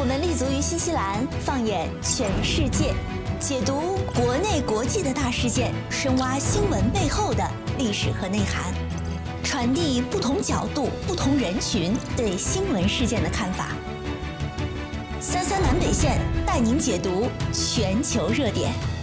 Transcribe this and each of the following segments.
我们立足于新西兰，放眼全世界，解读国内国际的大事件，深挖新闻背后的历史和内涵，传递不同角度、不同人群对新闻事件的看法。三三南北线带您解读全球热点。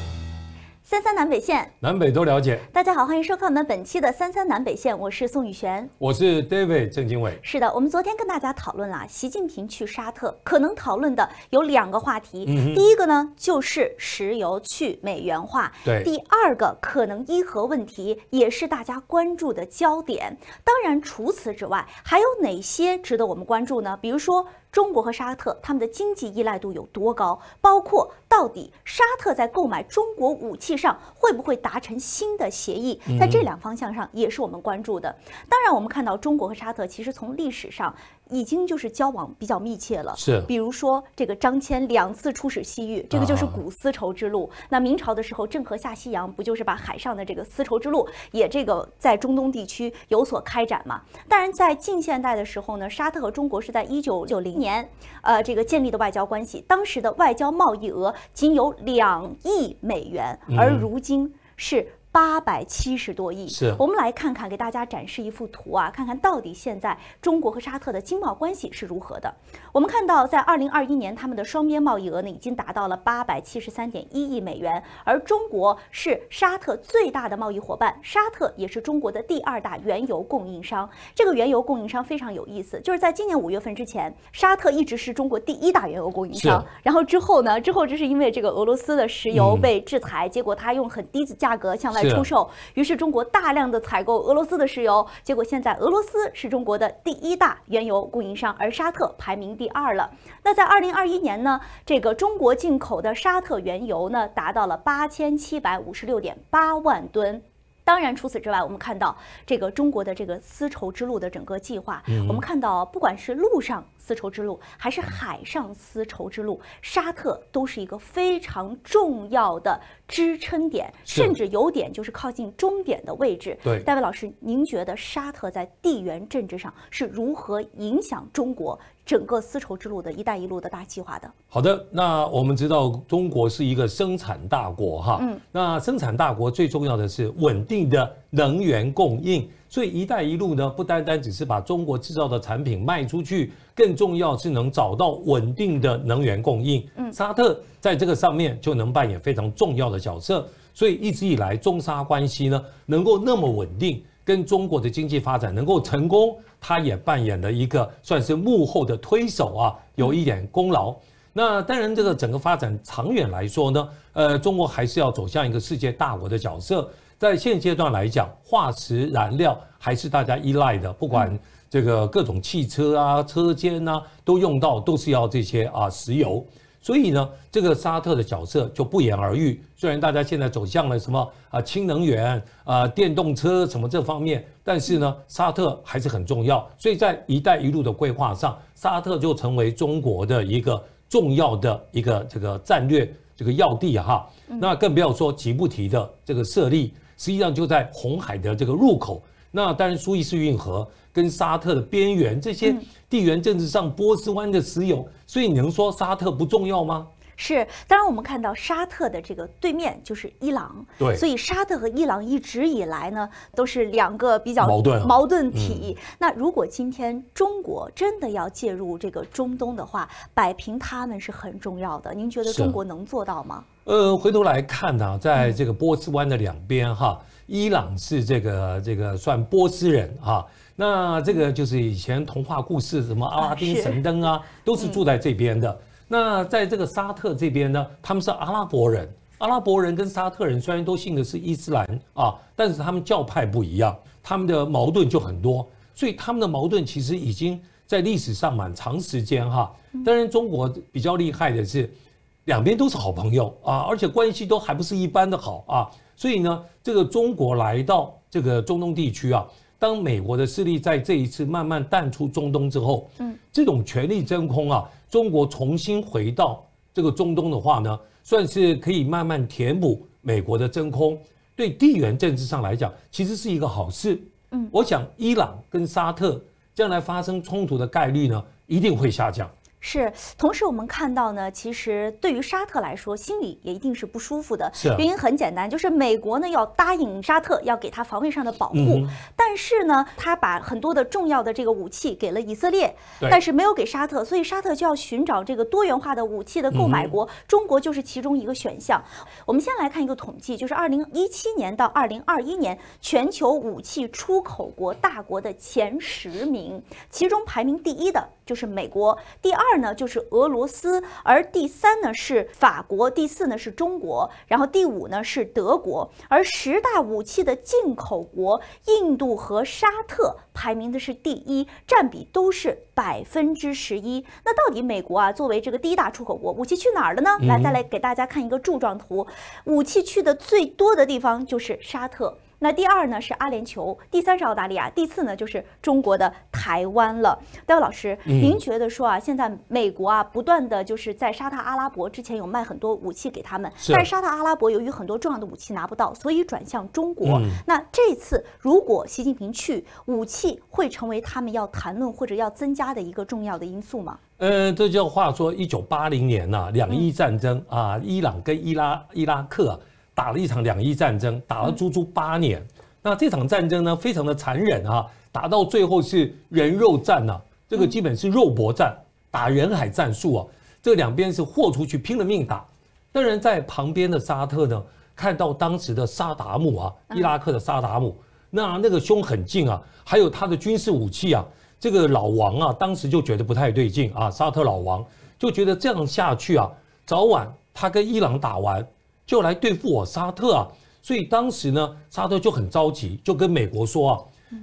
三三南北线，南北都了解。大家好，欢迎收看我们本期的三三南北线，我是宋雨璇，我是 David 郑经纬。是的，我们昨天跟大家讨论了习近平去沙特可能讨论的有两个话题，第一个呢就是石油去美元化，对；第二个可能伊核问题也是大家关注的焦点。当然，除此之外还有哪些值得我们关注呢？比如说。中国和沙特他们的经济依赖度有多高？包括到底沙特在购买中国武器上会不会达成新的协议？在这两方向上也是我们关注的。当然，我们看到中国和沙特其实从历史上。已经就是交往比较密切了，是。比如说这个张骞两次出使西域，这个就是古丝绸之路。那明朝的时候，郑和下西洋不就是把海上的这个丝绸之路也这个在中东地区有所开展嘛？当然，在近现代的时候呢，沙特和中国是在一九九零年，呃，这个建立的外交关系，当时的外交贸易额仅有两亿美元，而如今是。八百七十多亿，是我们来看看，给大家展示一幅图啊，看看到底现在中国和沙特的经贸关系是如何的。我们看到，在二零二一年，他们的双边贸易额呢已经达到了八百七十三点一亿美元，而中国是沙特最大的贸易伙伴，沙特也是中国的第二大原油供应商。这个原油供应商非常有意思，就是在今年五月份之前，沙特一直是中国第一大原油供应商，然后之后呢，之后这是因为这个俄罗斯的石油被制裁，结果他用很低的价格向外。出售，于是中国大量的采购俄罗斯的石油，结果现在俄罗斯是中国的第一大原油供应商，而沙特排名第二了。那在二零二一年呢，这个中国进口的沙特原油呢，达到了八千七百五十六点八万吨。当然，除此之外，我们看到这个中国的这个丝绸之路的整个计划，我们看到不管是路上。丝绸之路还是海上丝绸之路，沙特都是一个非常重要的支撑点，甚至有点就是靠近终点的位置。对，戴维老师，您觉得沙特在地缘政治上是如何影响中国整个丝绸之路的一带一路的大计划的？好的，那我们知道中国是一个生产大国，哈，嗯，那生产大国最重要的是稳定的。能源供应，所以“一带一路”呢，不单单只是把中国制造的产品卖出去，更重要是能找到稳定的能源供应。嗯，沙特在这个上面就能扮演非常重要的角色，所以一直以来中沙关系呢，能够那么稳定，跟中国的经济发展能够成功，它也扮演了一个算是幕后的推手啊，有一点功劳。那当然，这个整个发展长远来说呢，呃，中国还是要走向一个世界大国的角色。在现阶段来讲，化石燃料还是大家依赖的，不管这个各种汽车啊、车间啊，都用到都是要这些啊石油。所以呢，这个沙特的角色就不言而喻。虽然大家现在走向了什么啊氢能源啊、电动车什么这方面，但是呢，沙特还是很重要。所以在“一带一路”的规划上，沙特就成为中国的一个重要的一个这个战略这个要地哈。那更不要说吉布提的这个设立。实际上就在红海的这个入口，那当然苏伊士运河跟沙特的边缘这些地缘政治上波斯湾的石油，所以你能说沙特不重要吗？是，当然我们看到沙特的这个对面就是伊朗，对，所以沙特和伊朗一直以来呢都是两个比较矛盾矛盾体。那如果今天中国真的要介入这个中东的话，摆平他们是很重要的。您觉得中国能做到吗？呃，回头来看呢，在这个波斯湾的两边哈，伊朗是这个这个算波斯人哈，那这个就是以前童话故事什么阿拉丁神灯啊，都是住在这边的。那在这个沙特这边呢，他们是阿拉伯人，阿拉伯人跟沙特人虽然都信的是伊斯兰啊，但是他们教派不一样，他们的矛盾就很多，所以他们的矛盾其实已经在历史上蛮长时间哈。当然，中国比较厉害的是。两边都是好朋友啊，而且关系都还不是一般的好啊，所以呢，这个中国来到这个中东地区啊，当美国的势力在这一次慢慢淡出中东之后，嗯，这种权力真空啊，中国重新回到这个中东的话呢，算是可以慢慢填补美国的真空。对地缘政治上来讲，其实是一个好事。嗯，我想伊朗跟沙特将来发生冲突的概率呢，一定会下降。是，同时我们看到呢，其实对于沙特来说，心里也一定是不舒服的。原因很简单，就是美国呢要答应沙特，要给他防卫上的保护，但是呢，他把很多的重要的这个武器给了以色列，但是没有给沙特，所以沙特就要寻找这个多元化的武器的购买国，中国就是其中一个选项。我们先来看一个统计，就是二零一七年到二零二一年全球武器出口国大国的前十名，其中排名第一的就是美国，第二。二呢，就是俄罗斯；而第三呢是法国，第四呢是中国，然后第五呢是德国。而十大武器的进口国，印度和沙特排名的是第一，占比都是百分之十一。那到底美国啊，作为这个第一大出口国，武器去哪儿了呢？来，再来给大家看一个柱状图，武器去的最多的地方就是沙特。那第二呢是阿联酋，第三是澳大利亚，第四呢就是中国的台湾了。戴老师，您觉得说啊，现在美国啊，不断的就是在沙特阿拉伯之前有卖很多武器给他们，但是沙特阿拉伯由于很多重要的武器拿不到，所以转向中国。那这次如果习近平去，武器会成为他们要谈论或者要增加的一个重要的因素吗？呃，这就话说，一九八零年呐，两伊战争啊，伊朗跟伊拉伊拉克。打了一场两伊战争，打了足足八年。那这场战争呢，非常的残忍啊，打到最后是人肉战呐，这个基本是肉搏战，打人海战术啊，这两边是豁出去拼了命打。当然，在旁边的沙特呢，看到当时的萨达姆啊，伊拉克的萨达姆，那那个凶很劲啊，还有他的军事武器啊，这个老王啊，当时就觉得不太对劲啊。沙特老王就觉得这样下去啊，早晚他跟伊朗打完。就来对付我沙特啊，所以当时呢，沙特就很着急，就跟美国说啊，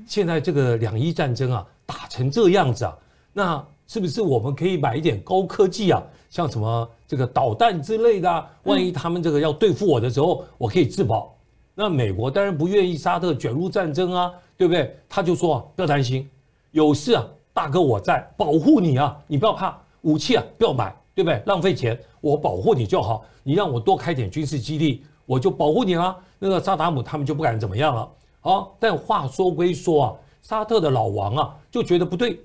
现在这个两伊战争啊打成这样子啊，那是不是我们可以买一点高科技啊，像什么这个导弹之类的，万一他们这个要对付我的时候，我可以自保。那美国当然不愿意沙特卷入战争啊，对不对？他就说啊，不要担心，有事啊，大哥我在保护你啊，你不要怕，武器啊不要买。对不对？浪费钱，我保护你就好。你让我多开点军事基地，我就保护你啦。那个萨达姆他们就不敢怎么样了。好，但话说归说啊，沙特的老王啊就觉得不对，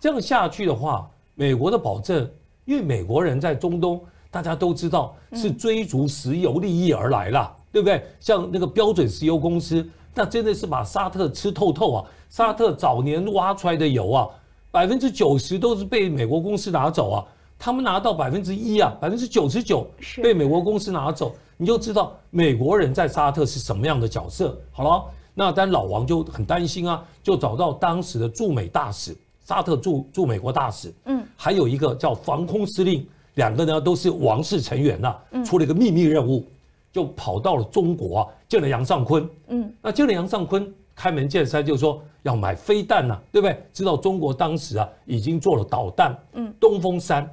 这样下去的话，美国的保证，因为美国人在中东大家都知道是追逐石油利益而来了，对不对？像那个标准石油公司，那真的是把沙特吃透透啊。沙特早年挖出来的油啊，百分之九十都是被美国公司拿走啊。他们拿到百分之一啊，百分之九十九被美国公司拿走，你就知道美国人在沙特是什么样的角色。好了，那但老王就很担心啊，就找到当时的驻美大使，沙特驻驻美国大使，嗯，还有一个叫防空司令，两个呢都是王室成员呐，嗯，出了一个秘密任务，就跑到了中国，见了杨尚坤，嗯，那见了杨尚坤，开门见山就说要买飞弹呐，对不对？知道中国当时啊已经做了导弹，嗯，东风三。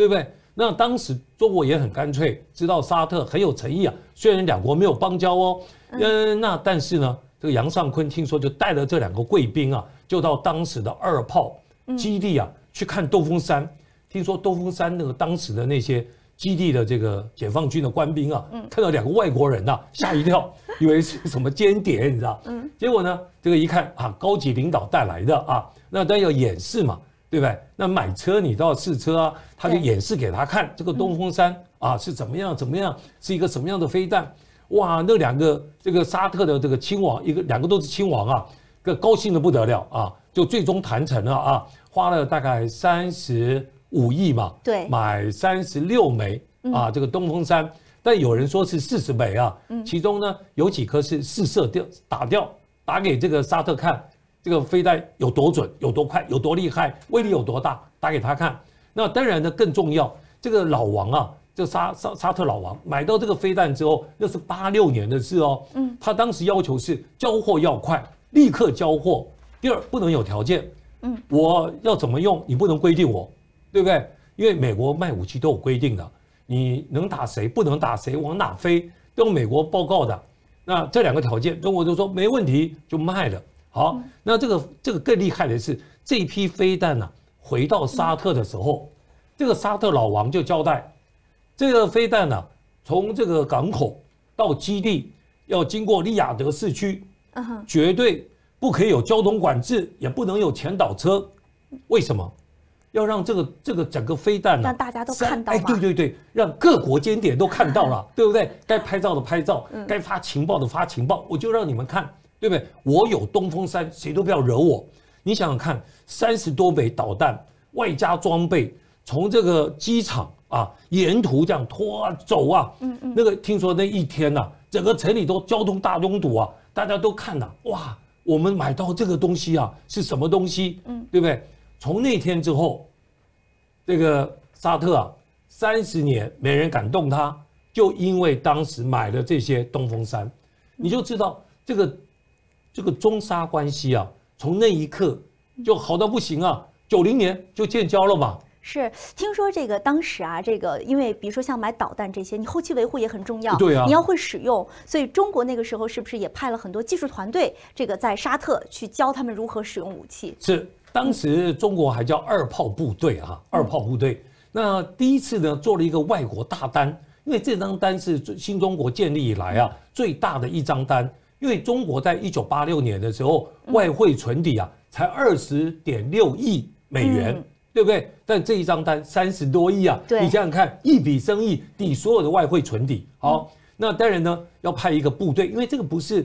对不对？那当时中国也很干脆，知道沙特很有诚意啊，虽然两国没有邦交哦，嗯，那但是呢，这个杨尚昆听说就带了这两个贵宾啊，就到当时的二炮基地啊去看兜风山。听说兜风山那个当时的那些基地的这个解放军的官兵啊，看到两个外国人呐，吓一跳，以为是什么间谍，你知道？嗯，结果呢，这个一看啊，高级领导带来的啊，那然要演示嘛。对对？那买车你都要试车啊，他就演示给他看，这个东风三啊是怎么样怎么样，是一个什么样的飞弹，哇！那两个这个沙特的这个亲王，一个两个都是亲王啊，个高兴的不得了啊，就最终谈成了啊，花了大概三十五亿嘛，对，买三十六枚啊，这个东风三，但有人说是四十枚啊，其中呢有几颗是试射掉打掉，打给这个沙特看。这个飞弹有多准、有多快、有多厉害、威力有多大，打给他看。那当然呢，更重要，这个老王啊，这沙沙沙特老王买到这个飞弹之后，那是八六年的事哦。嗯，他当时要求是交货要快，立刻交货。第二，不能有条件。嗯，我要怎么用，你不能规定我，对不对？因为美国卖武器都有规定的，你能打谁，不能打谁，往哪飞，都美国报告的。那这两个条件，中国就说没问题，就卖了。好，那这个这个更厉害的是，这批飞弹呢，回到沙特的时候，这个沙特老王就交代，这个飞弹呢，从这个港口到基地要经过利雅得市区，绝对不可以有交通管制，也不能有前导车，为什么？要让这个这个整个飞弹呢、让大家都看到哎，对对对，让各国间谍都看到了，对不对？该拍照的拍照，该发情报的发情报，我就让你们看。对不对？我有东风三，谁都不要惹我。你想想看，三十多枚导弹外加装备，从这个机场啊，沿途这样拖走啊，嗯嗯，那个听说那一天呐，整个城里都交通大拥堵啊，大家都看了，哇，我们买到这个东西啊，是什么东西？嗯，对不对？从那天之后，这个沙特啊，三十年没人敢动它，就因为当时买了这些东风三，你就知道这个。这个中沙关系啊，从那一刻就好到不行啊！九零年就建交了嘛。是听说这个当时啊，这个因为比如说像买导弹这些，你后期维护也很重要。对啊，你要会使用。所以中国那个时候是不是也派了很多技术团队，这个在沙特去教他们如何使用武器？是当时中国还叫二炮部队啊，二炮部队。那第一次呢，做了一个外国大单，因为这张单是新中国建立以来啊最大的一张单。因为中国在一九八六年的时候，外汇存底啊才二十点六亿美元，对不对？但这一张单三十多亿啊，你想想看，一笔生意，抵所有的外汇存底，好，那当然呢要派一个部队，因为这个不是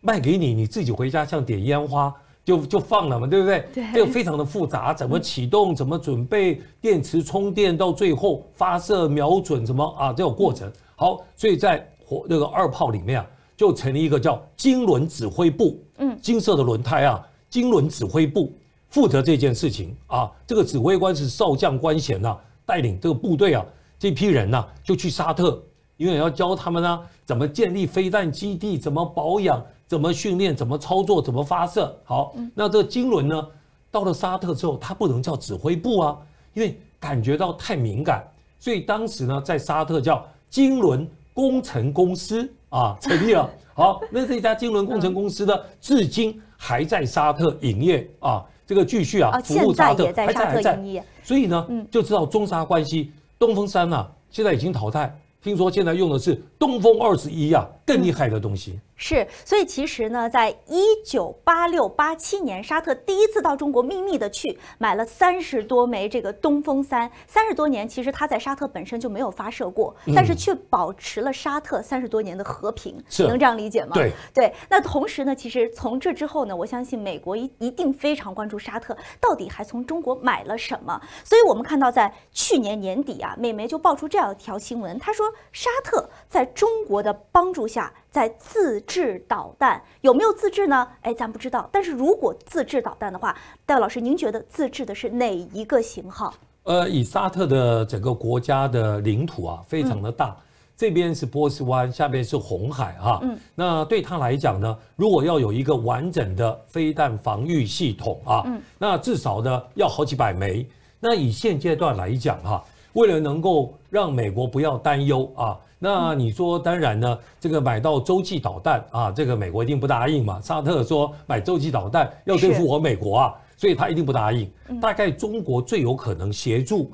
卖给你，你自己回家像点烟花就就放了嘛，对不对？这个非常的复杂，怎么启动，怎么准备电池充电，到最后发射瞄准什么啊，这种过程好，所以在火那个二炮里面啊。就成立一个叫“金轮指挥部”，嗯，金色的轮胎啊，“金轮指挥部”负责这件事情啊。这个指挥官是少将官衔啊，带领这个部队啊，这批人啊、就去沙特，因为要教他们呢怎么建立飞弹基地，怎么保养，怎么训练，怎么操作，怎么发射。好，那这“个金轮”呢，到了沙特之后，它不能叫指挥部啊，因为感觉到太敏感，所以当时呢，在沙特叫“金轮”。工程公司啊，成立了。好，那这家金轮工程公司呢，至今还在沙特营业啊，这个继续啊，服务沙特还在还在。所以呢，就知道中沙关系，东风三啊，现在已经淘汰，听说现在用的是东风二十一啊，更厉害的东西。是，所以其实呢，在一九八六八七年，沙特第一次到中国秘密的去买了三十多枚这个东风三。三十多年，其实它在沙特本身就没有发射过，但是却保持了沙特三十多年的和平。是，能这样理解吗？对对。那同时呢，其实从这之后呢，我相信美国一一定非常关注沙特到底还从中国买了什么。所以我们看到，在去年年底啊，美媒就爆出这样一条新闻，他说沙特在中国的帮助下。在自制导弹有没有自制呢？哎，咱不知道。但是如果自制导弹的话，戴老师，您觉得自制的是哪一个型号？呃，以沙特的整个国家的领土啊，非常的大，这边是波斯湾，下面是红海哈。嗯。那对他来讲呢，如果要有一个完整的飞弹防御系统啊，嗯。那至少呢要好几百枚。那以现阶段来讲哈，为了能够让美国不要担忧啊。那你说，当然呢，这个买到洲际导弹啊，这个美国一定不答应嘛。沙特说买洲际导弹要对付我美国啊，所以他一定不答应。大概中国最有可能协助、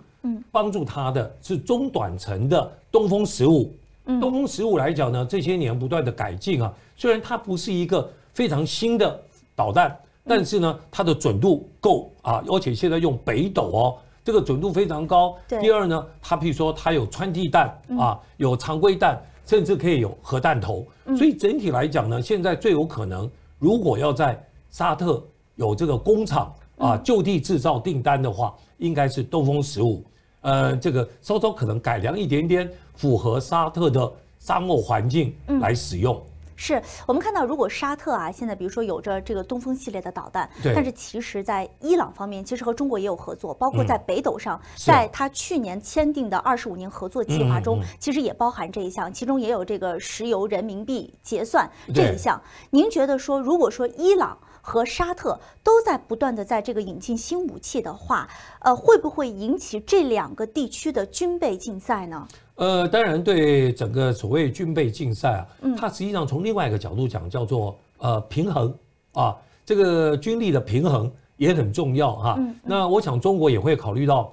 帮助他的是中短程的东风十五。东风十五来讲呢，这些年不断的改进啊，虽然它不是一个非常新的导弹，但是呢，它的准度够啊，而且现在用北斗哦。这个准度非常高。第二呢，它比如说它有穿地弹啊，有常规弹，甚至可以有核弹头。所以整体来讲呢，现在最有可能，如果要在沙特有这个工厂啊，就地制造订单的话，应该是东风十五。呃，这个稍稍可能改良一点点，符合沙特的沙漠环境来使用。是我们看到，如果沙特啊现在比如说有着这个东风系列的导弹，但是其实在伊朗方面，其实和中国也有合作，包括在北斗上，在他去年签订的二十五年合作计划中，其实也包含这一项，其中也有这个石油人民币结算这一项。您觉得说，如果说伊朗？和沙特都在不断的在这个引进新武器的话，呃，会不会引起这两个地区的军备竞赛呢？呃，当然，对整个所谓军备竞赛啊，它实际上从另外一个角度讲叫做呃平衡啊，这个军力的平衡也很重要哈。那我想中国也会考虑到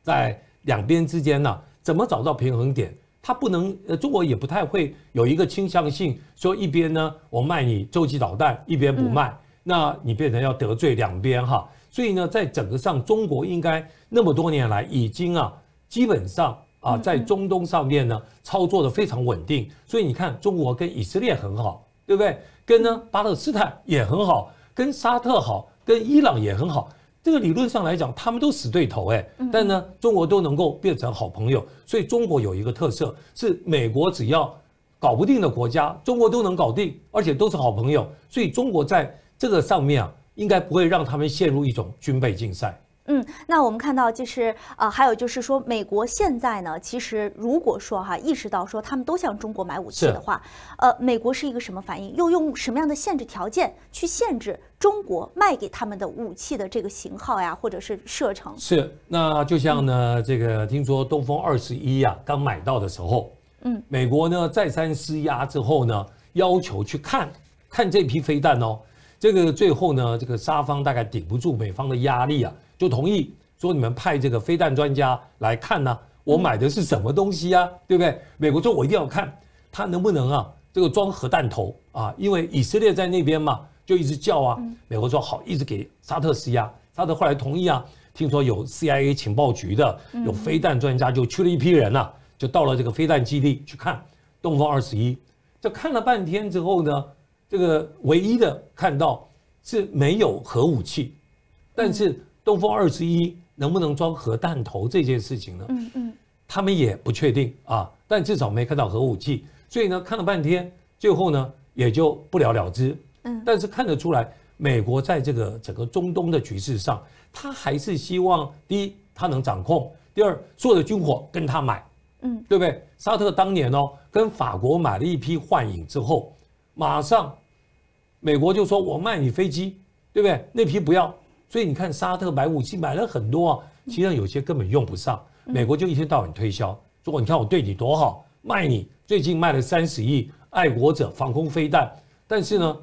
在两边之间呢，怎么找到平衡点。他不能，呃，中国也不太会有一个倾向性，说一边呢，我卖你洲际导弹，一边不卖，那你变成要得罪两边哈。所以呢，在整个上，中国应该那么多年来已经啊，基本上啊，在中东上面呢，操作的非常稳定。所以你看，中国跟以色列很好，对不对？跟呢巴勒斯坦也很好，跟沙特好，跟伊朗也很好。这个理论上来讲，他们都死对头哎，但呢，中国都能够变成好朋友，所以中国有一个特色是，美国只要搞不定的国家，中国都能搞定，而且都是好朋友，所以中国在这个上面啊，应该不会让他们陷入一种军备竞赛。嗯，那我们看到就是呃，还有就是说，美国现在呢，其实如果说哈，意识到说他们都向中国买武器的话，呃，美国是一个什么反应？又用什么样的限制条件去限制中国卖给他们的武器的这个型号呀，或者是射程？是那就像呢，这个听说东风二十一呀，刚买到的时候，嗯，美国呢再三施压之后呢，要求去看看这批飞弹哦，这个最后呢，这个沙方大概顶不住美方的压力啊。就同意说你们派这个飞弹专家来看呢，我买的是什么东西呀？对不对？美国说我一定要看，他能不能啊？这个装核弹头啊？因为以色列在那边嘛，就一直叫啊。美国说好，一直给沙特施压，沙特后来同意啊。听说有 CIA 情报局的有飞弹专家就去了一批人呐，就到了这个飞弹基地去看东风二十一。这看了半天之后呢，这个唯一的看到是没有核武器，但是。东风二十一能不能装核弹头这件事情呢？嗯嗯，他们也不确定啊，但至少没看到核武器，所以呢，看了半天，最后呢也就不了了之。嗯，但是看得出来，美国在这个整个中东的局势上，他还是希望第一他能掌控，第二做的军火跟他买，嗯，对不对？沙特当年哦跟法国买了一批幻影之后，马上美国就说我卖你飞机，对不对？那批不要。所以你看，沙特买武器买了很多啊，其实有些根本用不上。美国就一天到晚推销，说你看我对你多好，卖你，最近卖了三十亿爱国者防空飞弹，但是呢，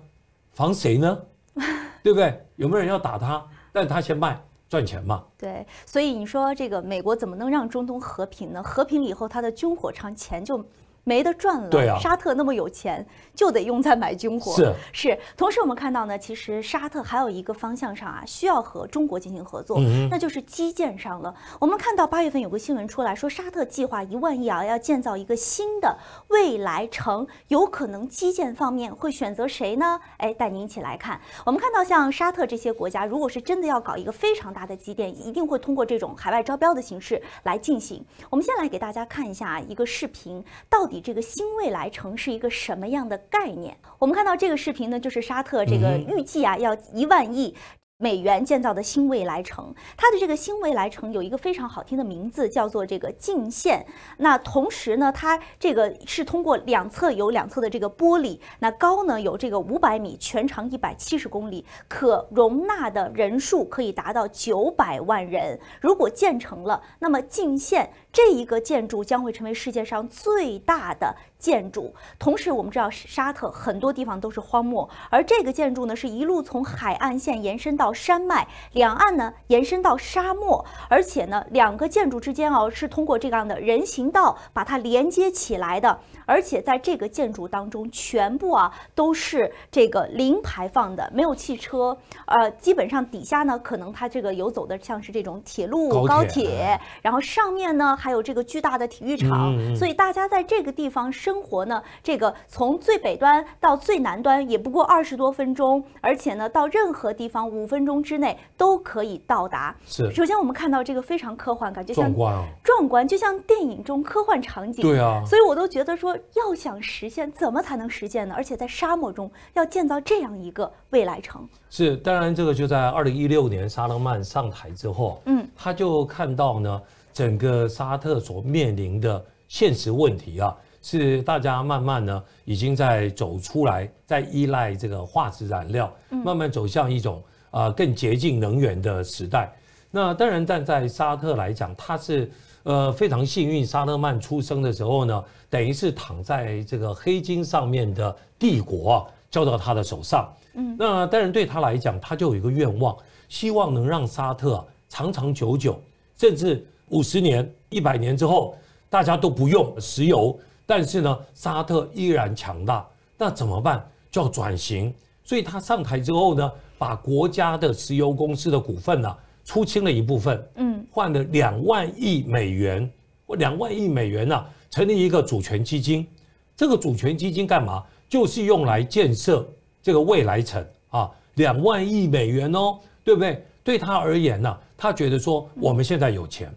防谁呢？对不对？有没有人要打他？但他先卖赚钱嘛。对，所以你说这个美国怎么能让中东和平呢？和平以后，他的军火厂钱就。没得赚了，沙特那么有钱，就得用在买军火。是是，同时我们看到呢，其实沙特还有一个方向上啊，需要和中国进行合作，那就是基建上了。我们看到八月份有个新闻出来，说沙特计划一万亿啊，要建造一个新的未来城，有可能基建方面会选择谁呢？哎，带您一起来看。我们看到像沙特这些国家，如果是真的要搞一个非常大的基建，一定会通过这种海外招标的形式来进行。我们先来给大家看一下一个视频，到。你这个新未来城是一个什么样的概念？我们看到这个视频呢，就是沙特这个预计啊要一万亿。美元建造的新未来城，它的这个新未来城有一个非常好听的名字，叫做这个“进线”。那同时呢，它这个是通过两侧有两侧的这个玻璃，那高呢有这个五百米，全长一百七十公里，可容纳的人数可以达到九百万人。如果建成了，那么进线这一个建筑将会成为世界上最大的。建筑，同时我们知道沙特很多地方都是荒漠，而这个建筑呢是一路从海岸线延伸到山脉，两岸呢延伸到沙漠，而且呢两个建筑之间哦是通过这样的人行道把它连接起来的，而且在这个建筑当中全部啊都是这个零排放的，没有汽车，呃，基本上底下呢可能它这个游走的像是这种铁路高铁，然后上面呢还有这个巨大的体育场，所以大家在这个地方生。生活呢？这个从最北端到最南端也不过二十多分钟，而且呢，到任何地方五分钟之内都可以到达。是。首先，我们看到这个非常科幻，感觉像壮观壮观，就像电影中科幻场景。对啊。所以，我都觉得说，要想实现，怎么才能实现呢？而且，在沙漠中要建造这样一个未来城。是，当然，这个就在二零一六年沙勒曼上台之后，嗯，他就看到呢，整个沙特所面临的现实问题啊。是大家慢慢呢，已经在走出来，在依赖这个化石燃料，慢慢走向一种啊更洁净能源的时代。那当然站在沙特来讲，他是呃非常幸运，沙特曼出生的时候呢，等于是躺在这个黑金上面的帝国交到他的手上。嗯，那当然对他来讲，他就有一个愿望，希望能让沙特长长久久，甚至五十年、一百年之后，大家都不用石油。但是呢，沙特依然强大，那怎么办？叫转型。所以他上台之后呢，把国家的石油公司的股份呢出清了一部分，嗯，换了两万亿美元，两万亿美元呢，成立一个主权基金。这个主权基金干嘛？就是用来建设这个未来城啊，两万亿美元哦，对不对？对他而言呢，他觉得说我们现在有钱，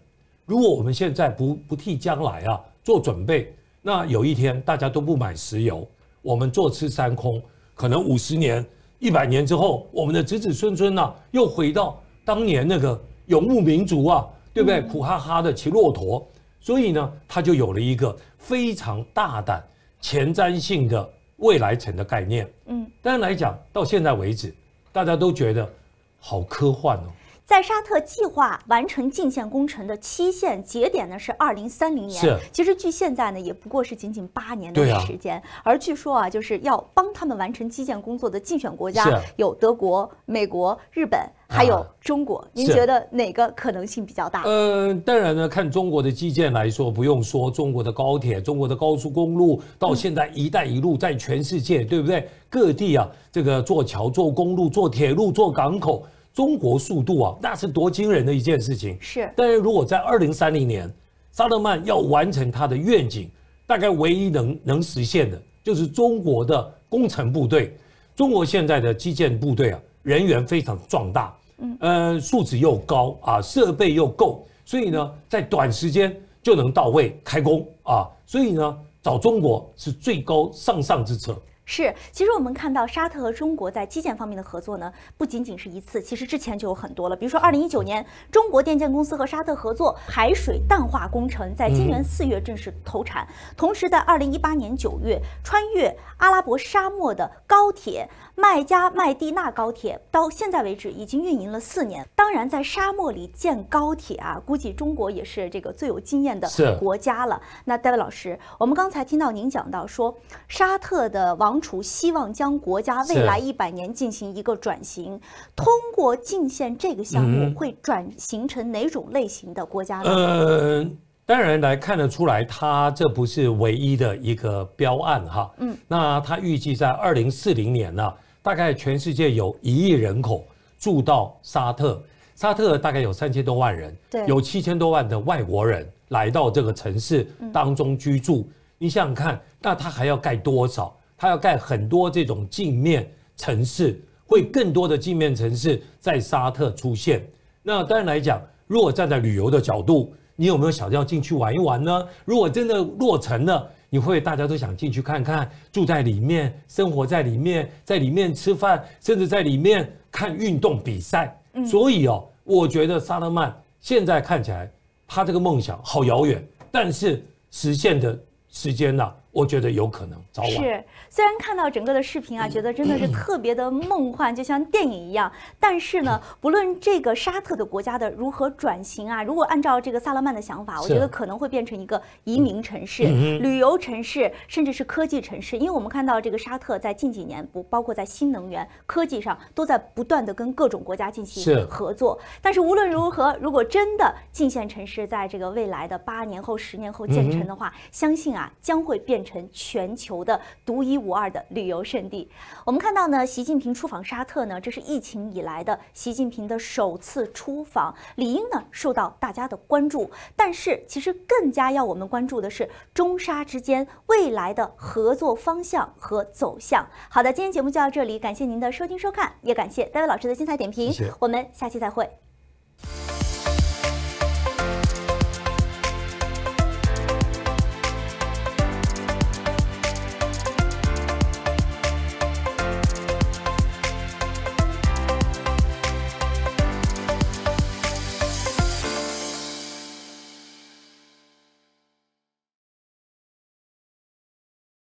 如果我们现在不不替将来啊做准备。那有一天大家都不买石油，我们坐吃山空，可能五十年、一百年之后，我们的子子孙孙呢又回到当年那个游牧民族啊，对不对？苦哈哈的骑骆驼，所以呢，他就有了一个非常大胆、前瞻性的未来城的概念。嗯，但是来讲到现在为止，大家都觉得好科幻哦。在沙特计划完成进线工程的期限节点呢是二零三零年，其实距现在呢也不过是仅仅八年的时间。啊。而据说啊，就是要帮他们完成基建工作的竞选国家有德国、美国、日本，还有中国。您觉得哪个可能性比较大？嗯，当然呢，看中国的基建来说，不用说中国的高铁、中国的高速公路，到现在“一带一路”在全世界，对不对？各地啊，这个做桥、做公路、做铁路、做港口。中国速度啊，那是多惊人的一件事情！是，但是如果在二零三零年，萨勒曼要完成他的愿景，大概唯一能能实现的，就是中国的工程部队。中国现在的基建部队啊，人员非常壮大，嗯，呃，素质又高啊，设备又够，所以呢，在短时间就能到位开工啊，所以呢，找中国是最高上上之策。是，其实我们看到沙特和中国在基建方面的合作呢，不仅仅是一次，其实之前就有很多了。比如说，二零一九年，中国电建公司和沙特合作海水淡化工程，在今年四月正式投产。同时，在二零一八年九月，穿越阿拉伯沙漠的高铁麦加麦地那高铁，到现在为止已经运营了四年。当然，在沙漠里建高铁啊，估计中国也是这个最有经验的国家了。那戴维老师，我们刚才听到您讲到说，沙特的王。希望将国家未来一百年进行一个转型，通过进献这个项目会转形成哪种类型的国家？呃，当然来看得出来，它这不是唯一的一个标案哈。嗯，那它预计在二零四零年呢，大概全世界有一亿人口住到沙特，沙特大概有三千多万人，对，有七千多万的外国人来到这个城市当中居住。你想想看，那他还要盖多少？它要盖很多这种镜面城市，会更多的镜面城市在沙特出现。那当然来讲，如果站在旅游的角度，你有没有想要进去玩一玩呢？如果真的落成了，你会大家都想进去看看，住在里面，生活在里面，在里面吃饭，甚至在里面看运动比赛。所以哦，我觉得萨勒曼现在看起来，他这个梦想好遥远，但是实现的时间呢？我觉得有可能，早晚是。虽然看到整个的视频啊，觉得真的是特别的梦幻，就像电影一样。但是呢，不论这个沙特的国家的如何转型啊，如果按照这个萨勒曼的想法，我觉得可能会变成一个移民城市、旅游城市，甚至是科技城市。因为我们看到这个沙特在近几年，不包括在新能源、科技上，都在不断的跟各种国家进行合作。但是无论如何，如果真的进线城市在这个未来的八年后、十年后建成的话，相信啊，将会变。成全球的独一无二的旅游胜地。我们看到呢，习近平出访沙特呢，这是疫情以来的习近平的首次出访，理应呢受到大家的关注。但是，其实更加要我们关注的是中沙之间未来的合作方向和走向。好的，今天节目就到这里，感谢您的收听收看，也感谢戴维老师的精彩点评。我们下期再会。